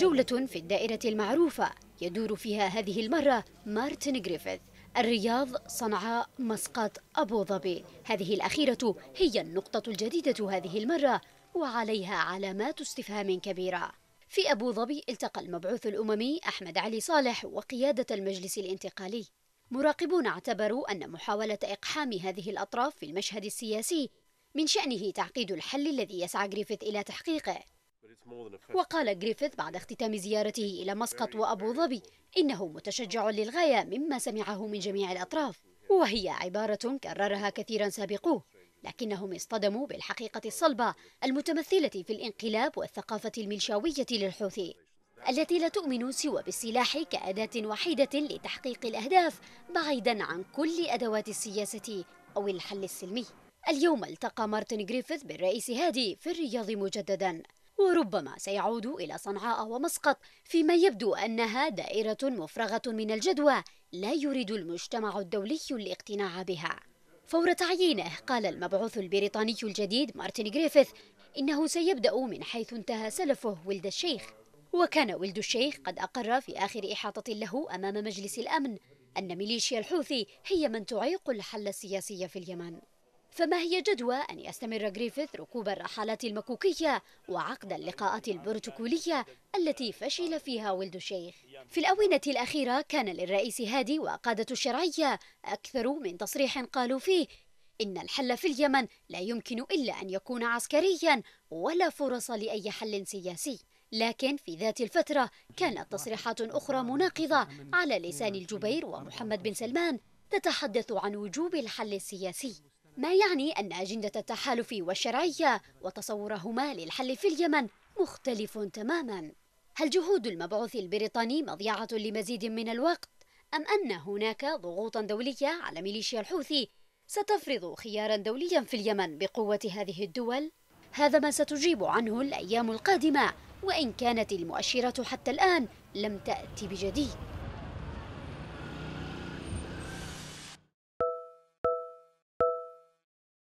جولة في الدائرة المعروفة يدور فيها هذه المرة مارتن جريفيث الرياض صنعاء مسقط أبو ظبي هذه الأخيرة هي النقطة الجديدة هذه المرة وعليها علامات استفهام كبيرة في أبو ظبي التقى المبعوث الأممي أحمد علي صالح وقيادة المجلس الانتقالي مراقبون اعتبروا أن محاولة إقحام هذه الأطراف في المشهد السياسي من شأنه تعقيد الحل الذي يسعى جريفيث إلى تحقيقه وقال جريفيث بعد اختتام زيارته إلى مسقط وأبو ظبي إنه متشجع للغاية مما سمعه من جميع الأطراف وهي عبارة كررها كثيرا سابقوه لكنهم اصطدموا بالحقيقة الصلبة المتمثلة في الانقلاب والثقافة الملشاوية للحوثي التي لا تؤمن سوى بالسلاح كأداة وحيدة لتحقيق الأهداف بعيدا عن كل أدوات السياسة أو الحل السلمي اليوم التقى مارتن جريفيث بالرئيس هادي في الرياض مجددا وربما سيعود إلى صنعاء ومسقط فيما يبدو أنها دائرة مفرغة من الجدوى لا يريد المجتمع الدولي الاقتناع بها فور تعيينه قال المبعوث البريطاني الجديد مارتن جريفيث إنه سيبدأ من حيث انتهى سلفه ولد الشيخ وكان ولد الشيخ قد أقر في آخر إحاطة له أمام مجلس الأمن أن ميليشيا الحوثي هي من تعيق الحل السياسي في اليمن فما هي جدوى أن يستمر غريفيث ركوب الرحلات المكوكية وعقد اللقاءات البروتوكولية التي فشل فيها ولد الشيخ في الأونة الأخيرة كان للرئيس هادي وقادة الشرعية أكثر من تصريح قالوا فيه إن الحل في اليمن لا يمكن إلا أن يكون عسكريا ولا فرص لأي حل سياسي لكن في ذات الفترة كانت تصريحات أخرى مناقضة على لسان الجبير ومحمد بن سلمان تتحدث عن وجوب الحل السياسي ما يعني أن أجندة التحالف والشرعية وتصورهما للحل في اليمن مختلف تماما هل جهود المبعوث البريطاني مضيعة لمزيد من الوقت أم أن هناك ضغوطا دولية على ميليشيا الحوثي ستفرض خيارا دوليا في اليمن بقوة هذه الدول؟ هذا ما ستجيب عنه الأيام القادمة وإن كانت المؤشرات حتى الآن لم تأتي بجديد